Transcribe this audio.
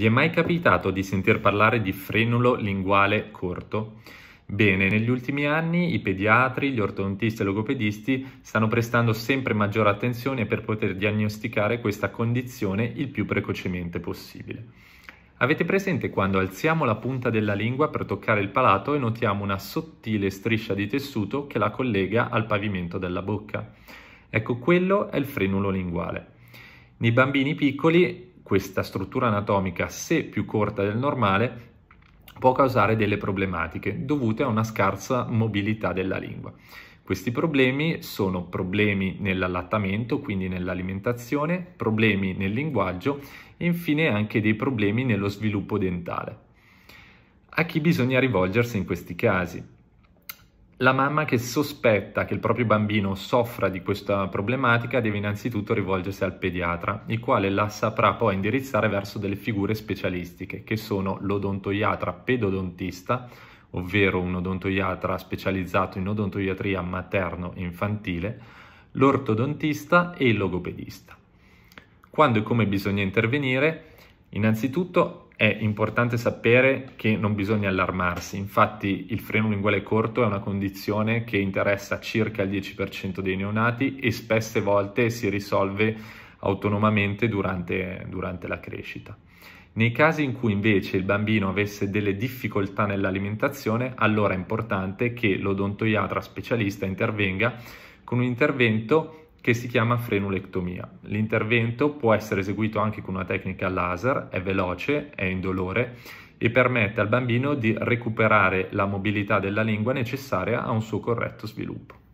Vi è mai capitato di sentir parlare di frenulo linguale corto? Bene, negli ultimi anni i pediatri, gli ortodontisti e logopedisti stanno prestando sempre maggiore attenzione per poter diagnosticare questa condizione il più precocemente possibile. Avete presente quando alziamo la punta della lingua per toccare il palato e notiamo una sottile striscia di tessuto che la collega al pavimento della bocca? Ecco, quello è il frenulo linguale. Nei bambini piccoli questa struttura anatomica, se più corta del normale, può causare delle problematiche dovute a una scarsa mobilità della lingua. Questi problemi sono problemi nell'allattamento, quindi nell'alimentazione, problemi nel linguaggio e infine anche dei problemi nello sviluppo dentale. A chi bisogna rivolgersi in questi casi? La mamma che sospetta che il proprio bambino soffra di questa problematica deve innanzitutto rivolgersi al pediatra, il quale la saprà poi indirizzare verso delle figure specialistiche, che sono l'odontoiatra pedodontista, ovvero un odontoiatra specializzato in odontoiatria materno-infantile, l'ortodontista e il logopedista. Quando e come bisogna intervenire? Innanzitutto è importante sapere che non bisogna allarmarsi, infatti il freno linguale corto è una condizione che interessa circa il 10% dei neonati e spesse volte si risolve autonomamente durante, durante la crescita. Nei casi in cui invece il bambino avesse delle difficoltà nell'alimentazione, allora è importante che l'odontoiatra specialista intervenga con un intervento che si chiama frenulectomia. L'intervento può essere eseguito anche con una tecnica laser, è veloce, è indolore e permette al bambino di recuperare la mobilità della lingua necessaria a un suo corretto sviluppo.